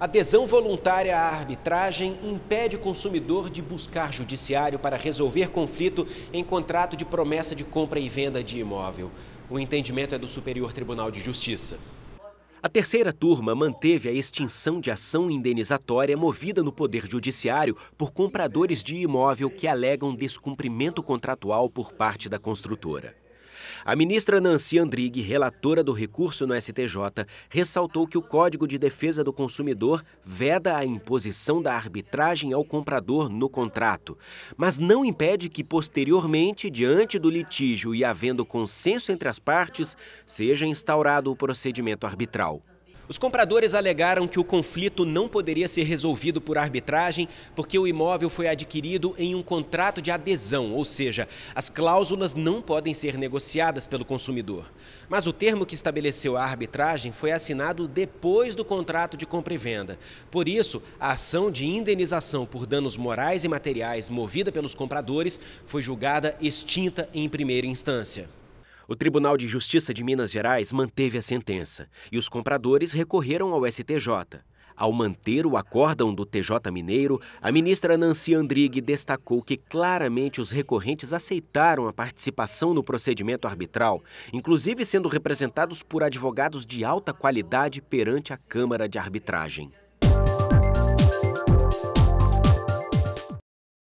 Adesão voluntária à arbitragem impede o consumidor de buscar judiciário para resolver conflito em contrato de promessa de compra e venda de imóvel. O entendimento é do Superior Tribunal de Justiça. A terceira turma manteve a extinção de ação indenizatória movida no Poder Judiciário por compradores de imóvel que alegam descumprimento contratual por parte da construtora. A ministra Nancy Andrighi, relatora do recurso no STJ, ressaltou que o Código de Defesa do Consumidor veda a imposição da arbitragem ao comprador no contrato, mas não impede que, posteriormente, diante do litígio e havendo consenso entre as partes, seja instaurado o procedimento arbitral. Os compradores alegaram que o conflito não poderia ser resolvido por arbitragem porque o imóvel foi adquirido em um contrato de adesão, ou seja, as cláusulas não podem ser negociadas pelo consumidor. Mas o termo que estabeleceu a arbitragem foi assinado depois do contrato de compra e venda. Por isso, a ação de indenização por danos morais e materiais movida pelos compradores foi julgada extinta em primeira instância. O Tribunal de Justiça de Minas Gerais manteve a sentença e os compradores recorreram ao STJ. Ao manter o acórdão do TJ Mineiro, a ministra Nancy Andrighi destacou que claramente os recorrentes aceitaram a participação no procedimento arbitral, inclusive sendo representados por advogados de alta qualidade perante a Câmara de Arbitragem.